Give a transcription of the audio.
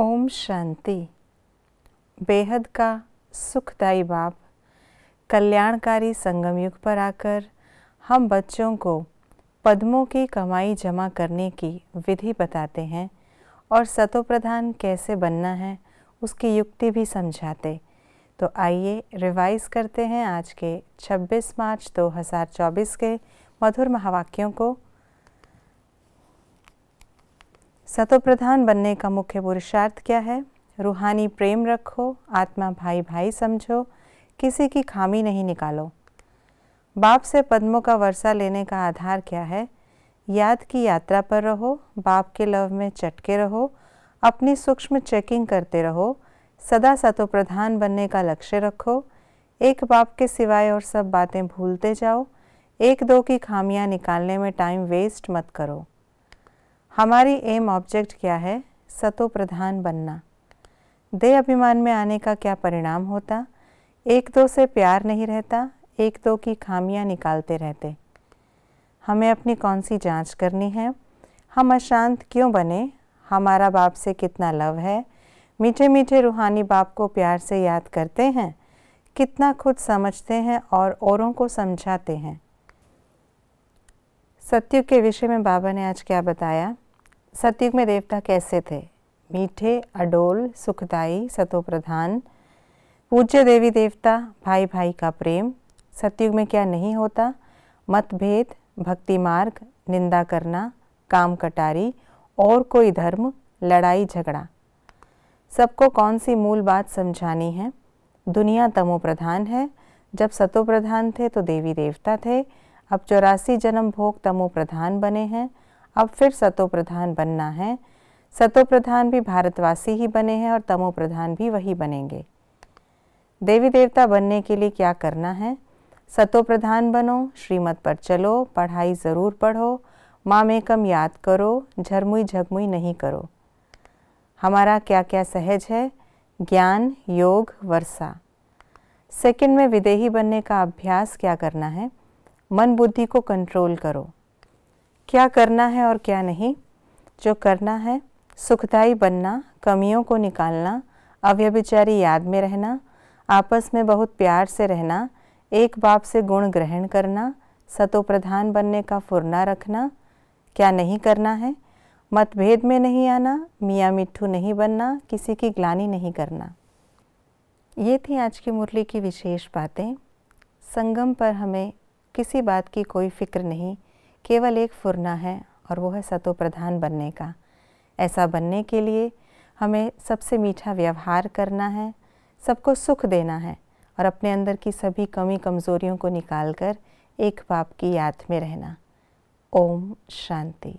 ओम शांति बेहद का सुखदायी बाप कल्याणकारी संगम युग पर आकर हम बच्चों को पद्मों की कमाई जमा करने की विधि बताते हैं और सतोप्रधान कैसे बनना है उसकी युक्ति भी समझाते तो आइए रिवाइज करते हैं आज के 26 मार्च 2024 के मधुर महावाक्यों को सतोप्रधान बनने का मुख्य पुरुषार्थ क्या है रूहानी प्रेम रखो आत्मा भाई भाई समझो किसी की खामी नहीं निकालो बाप से पद्मों का वर्षा लेने का आधार क्या है याद की यात्रा पर रहो बाप के लव में चटके रहो अपनी सूक्ष्म चेकिंग करते रहो सदा सतोप्रधान बनने का लक्ष्य रखो एक बाप के सिवाय और सब बातें भूलते जाओ एक दो की खामियां निकालने में टाइम वेस्ट मत करो हमारी एम ऑब्जेक्ट क्या है सतो प्रधान बनना दे अभिमान में आने का क्या परिणाम होता एक दो से प्यार नहीं रहता एक दो की खामियां निकालते रहते हमें अपनी कौन सी जांच करनी है हम अशांत क्यों बने हमारा बाप से कितना लव है मीठे मीठे रूहानी बाप को प्यार से याद करते हैं कितना खुद समझते हैं और औरों को समझाते हैं सत्युग के विषय में बाबा ने आज क्या बताया सतयुग में देवता कैसे थे मीठे अडोल सुखदाई सतोप्रधान पूज्य देवी देवता भाई भाई का प्रेम सतयुग में क्या नहीं होता मतभेद भक्ति मार्ग निंदा करना काम कटारी और कोई धर्म लड़ाई झगड़ा सबको कौन सी मूल बात समझानी है दुनिया तमो प्रधान है जब सतो प्रधान थे तो देवी देवता थे अब चौरासी जन्म भोग तमो प्रधान बने हैं अब फिर सतो प्रधान बनना है सतो प्रधान भी भारतवासी ही बने हैं और तमो प्रधान भी वही बनेंगे देवी देवता बनने के लिए क्या करना है सतो प्रधान बनो श्रीमत पर चलो पढ़ाई ज़रूर पढ़ो माँ में कम याद करो झरमुई झगमुई नहीं करो हमारा क्या क्या सहज है ज्ञान योग वर्षा सेकंड में विदेही बनने का अभ्यास क्या करना है मन बुद्धि को कंट्रोल करो क्या करना है और क्या नहीं जो करना है सुखदाई बनना कमियों को निकालना अव्यभिचारी याद में रहना आपस में बहुत प्यार से रहना एक बाप से गुण ग्रहण करना सतोप्रधान बनने का फुरना रखना क्या नहीं करना है मतभेद में नहीं आना मियाँ मिट्ठू नहीं बनना किसी की ग्लानी नहीं करना ये थी आज की मुरली की विशेष बातें संगम पर हमें किसी बात की कोई फिक्र नहीं केवल एक फुरना है और वो है सतो प्रधान बनने का ऐसा बनने के लिए हमें सबसे मीठा व्यवहार करना है सबको सुख देना है और अपने अंदर की सभी कमी कमज़ोरियों को निकाल कर एक बाप की याद में रहना ओम शांति